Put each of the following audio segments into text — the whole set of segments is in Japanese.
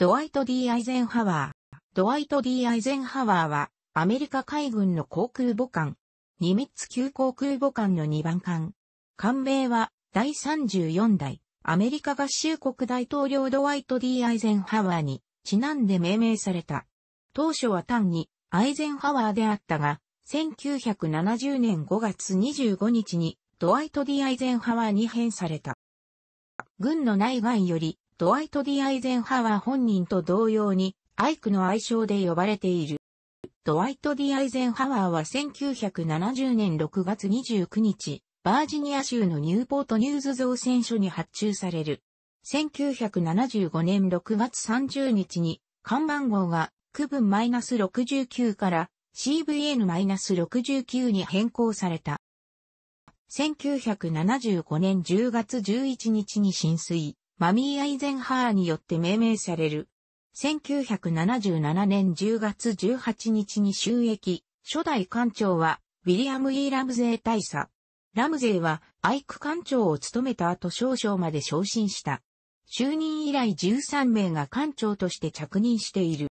ドワイト・ D・ アイゼンハワー。ドワイト・ D・ アイゼンハワーは、アメリカ海軍の航空母艦、ニミッツ級航空母艦の2番艦。艦名は、第34代、アメリカ合衆国大統領ドワイト・ D・ アイゼンハワーに、ちなんで命名された。当初は単に、アイゼンハワーであったが、1970年5月25日に、ドワイト・ D・ アイゼンハワーに変された。軍の内外より、ドワイト・ディ・アイゼンハワー本人と同様に、アイクの愛称で呼ばれている。ドワイト・ディ・アイゼンハワーは1970年6月29日、バージニア州のニューポートニューズ造船所に発注される。1975年6月30日に、看板号が区分 -69 から CVN-69 に変更された。1975年10月11日に浸水。マミー・アイゼンハーによって命名される。1977年10月18日に収益、初代艦長は、ウィリアム・イー・ラムゼー大佐。ラムゼーは、アイク艦長を務めた後少々まで昇進した。就任以来13名が艦長として着任している。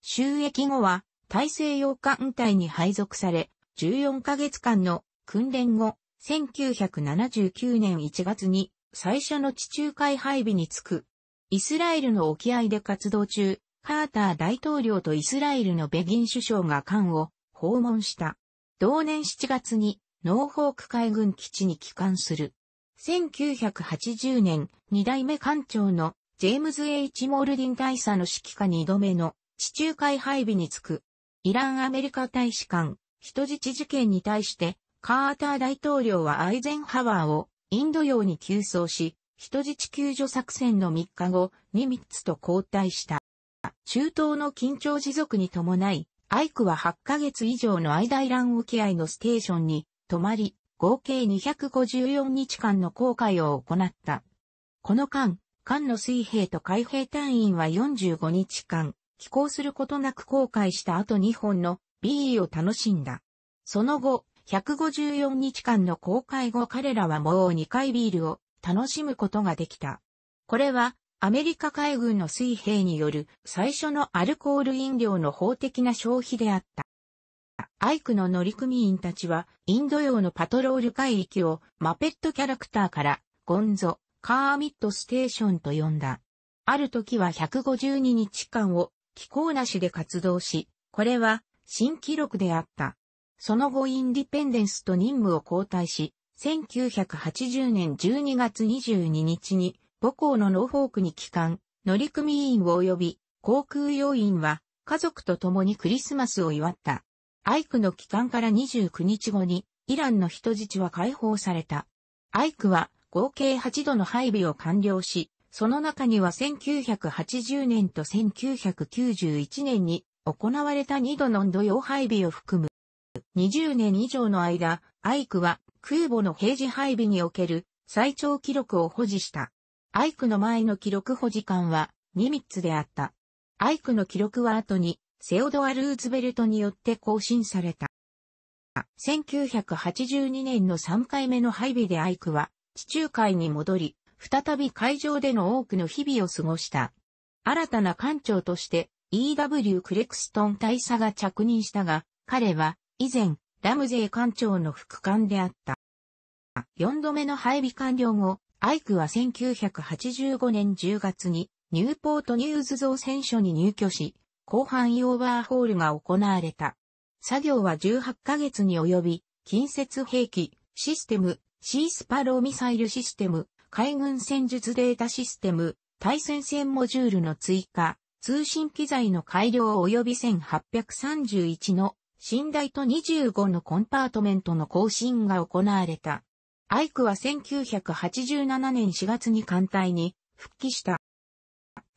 収益後は、大西洋艦隊に配属され、14ヶ月間の訓練後、1979年1月に最初の地中海配備につく。イスラエルの沖合で活動中、カーター大統領とイスラエルのベギン首相が艦を訪問した。同年7月にノーフォーク海軍基地に帰還する。1980年、二代目艦長のジェームズ・ H・ モールディン大佐の指揮下に度目の地中海配備につく。イランアメリカ大使館、人質事件に対して、カーター大統領はアイゼンハワーをインド洋に急走し、人質救助作戦の3日後、ニミッツと交代した。中東の緊張持続に伴い、アイクは8ヶ月以上のアイダイラン沖合のステーションに泊まり、合計254日間の航海を行った。この間、艦の水兵と海兵隊員は45日間、寄港することなく航海した後2本の B を楽しんだ。その後、154日間の公開後彼らはもう2回ビールを楽しむことができた。これはアメリカ海軍の水兵による最初のアルコール飲料の法的な消費であった。アイクの乗組員たちはインド洋のパトロール海域をマペットキャラクターからゴンゾ、カーミットステーションと呼んだ。ある時は152日間を気候なしで活動し、これは新記録であった。その後インディペンデンスと任務を交代し、1980年12月22日に母校のノーフォークに帰還、乗組員及び航空要員は家族と共にクリスマスを祝った。アイクの帰還から29日後にイランの人質は解放された。アイクは合計8度の配備を完了し、その中には1980年と1991年に行われた2度の土曜配備を含む20年以上の間、アイクは空母の平時配備における最長記録を保持した。アイクの前の記録保持官はニミッツであった。アイクの記録は後にセオドア・ルーズベルトによって更新された。1982年の3回目の配備でアイクは地中海に戻り、再び海上での多くの日々を過ごした。新たな艦長として E.W. クレクストン大佐が着任したが、彼は以前、ラムゼー艦長の副官であった。4度目の配備完了後、アイクは1985年10月にニューポートニューズ造船所に入居し、後半イオーバーホールが行われた。作業は18ヶ月に及び、近接兵器、システム、シースパローミサイルシステム、海軍戦術データシステム、対戦線モジュールの追加、通信機材の改良及び1831の寝台と25のコンパートメントの更新が行われた。アイクは1987年4月に艦隊に復帰した。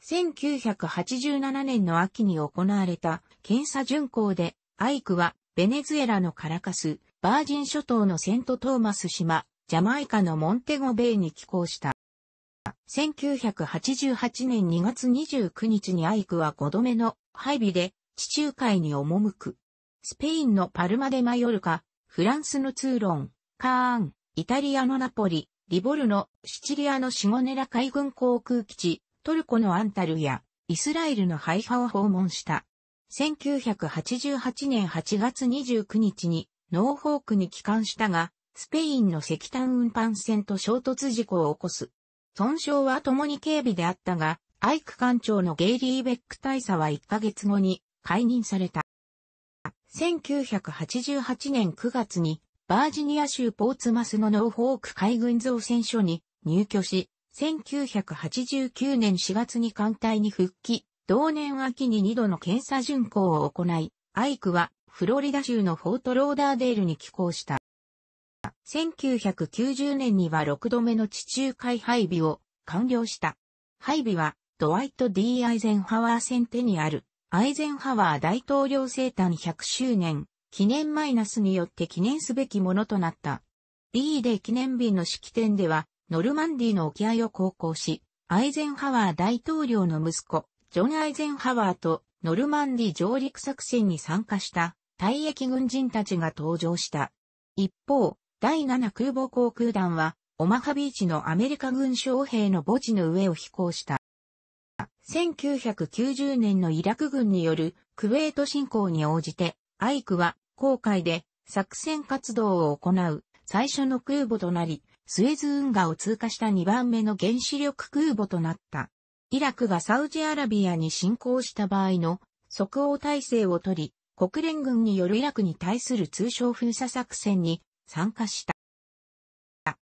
1987年の秋に行われた検査巡航で、アイクはベネズエラのカラカス、バージン諸島のセントトーマス島、ジャマイカのモンテゴベイに寄港した。1988年2月29日にアイクは5度目の配備で地中海に赴く。スペインのパルマでマヨルカ、フランスのツーロン、カーン、イタリアのナポリ、リボルノ、シチリアのシゴネラ海軍航空基地、トルコのアンタルや、イスラエルのハイハを訪問した。1988年8月29日に、ノーホークに帰還したが、スペインの石炭運搬船と衝突事故を起こす。損傷は共に軽微であったが、アイク艦長のゲイリー・ベック大佐は1ヶ月後に解任された。1988年9月にバージニア州ポーツマスのノーフォーク海軍造船所に入居し、1989年4月に艦隊に復帰、同年秋に2度の検査巡航を行い、アイクはフロリダ州のフォートローダーデールに寄港した。1990年には6度目の地中海配備を完了した。配備はドワイト・ D・ アイゼンハワーセンテにあるアイゼンハワー大統領生誕100周年記念マイナスによって記念すべきものとなった。リーデ記念日の式典では、ノルマンディの沖合を航行し、アイゼンハワー大統領の息子、ジョン・アイゼンハワーとノルマンディ上陸作戦に参加した退役軍人たちが登場した。一方、第7空母航空団は、オマハビーチのアメリカ軍将兵の墓地の上を飛行した。1990年のイラク軍によるクウェート侵攻に応じて、アイクは航海で作戦活動を行う最初の空母となり、スエズ運河を通過した2番目の原子力空母となった。イラクがサウジアラビアに侵攻した場合の即応体制をとり、国連軍によるイラクに対する通称封鎖作戦に参加した。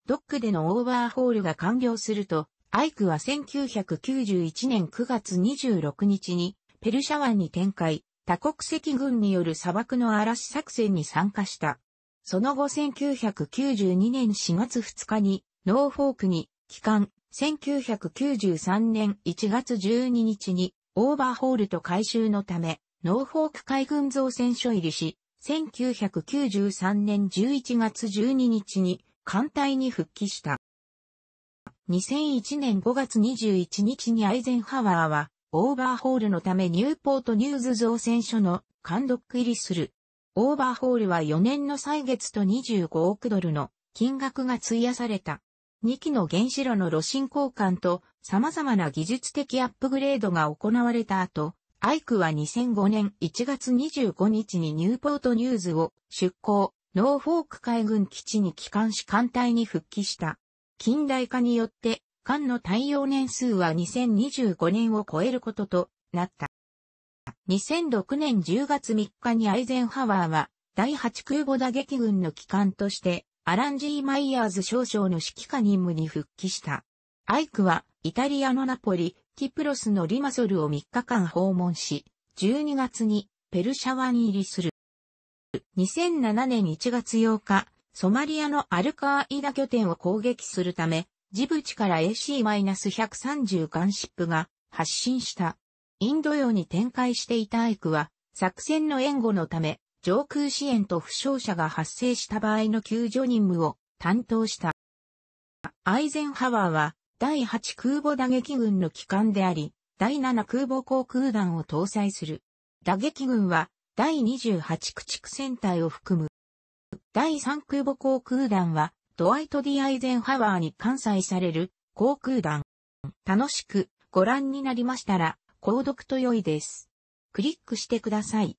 ドックでのオーバーホールが完了すると、アイクは1991年9月26日にペルシャ湾に展開、多国籍軍による砂漠の嵐作戦に参加した。その後1992年4月2日にノーフォークに帰還、1993年1月12日にオーバーホールと改修のためノーフォーク海軍造船所入りし、1993年11月12日に艦隊に復帰した。2001年5月21日にアイゼンハワーは、オーバーホールのためニューポートニューズ造船所の監督入りする。オーバーホールは4年の歳月と25億ドルの金額が費やされた。2機の原子炉の炉心交換と様々な技術的アップグレードが行われた後、アイクは2005年1月25日にニューポートニューズを出港、ノーフォーク海軍基地に帰還し艦隊に復帰した。近代化によって、艦の耐用年数は2025年を超えることとなった。2006年10月3日にアイゼンハワーは、第8空母打撃軍の機関として、アラン・ジー・マイヤーズ少将の指揮下任務に復帰した。アイクは、イタリアのナポリ、キプロスのリマソルを3日間訪問し、12月にペルシャ湾入りする。2007年1月8日、ソマリアのアルカーイダ拠点を攻撃するため、ジブチから AC-130 ガンシップが発進した。インド洋に展開していたアイクは、作戦の援護のため、上空支援と負傷者が発生した場合の救助任務を担当した。アイゼンハワーは、第8空母打撃軍の機関であり、第7空母航空団を搭載する。打撃軍は、第28駆逐戦隊を含む第3空母航空団は、ドワイト・ディ・アイゼンハワーに関西される航空団。楽しくご覧になりましたら、購読と良いです。クリックしてください。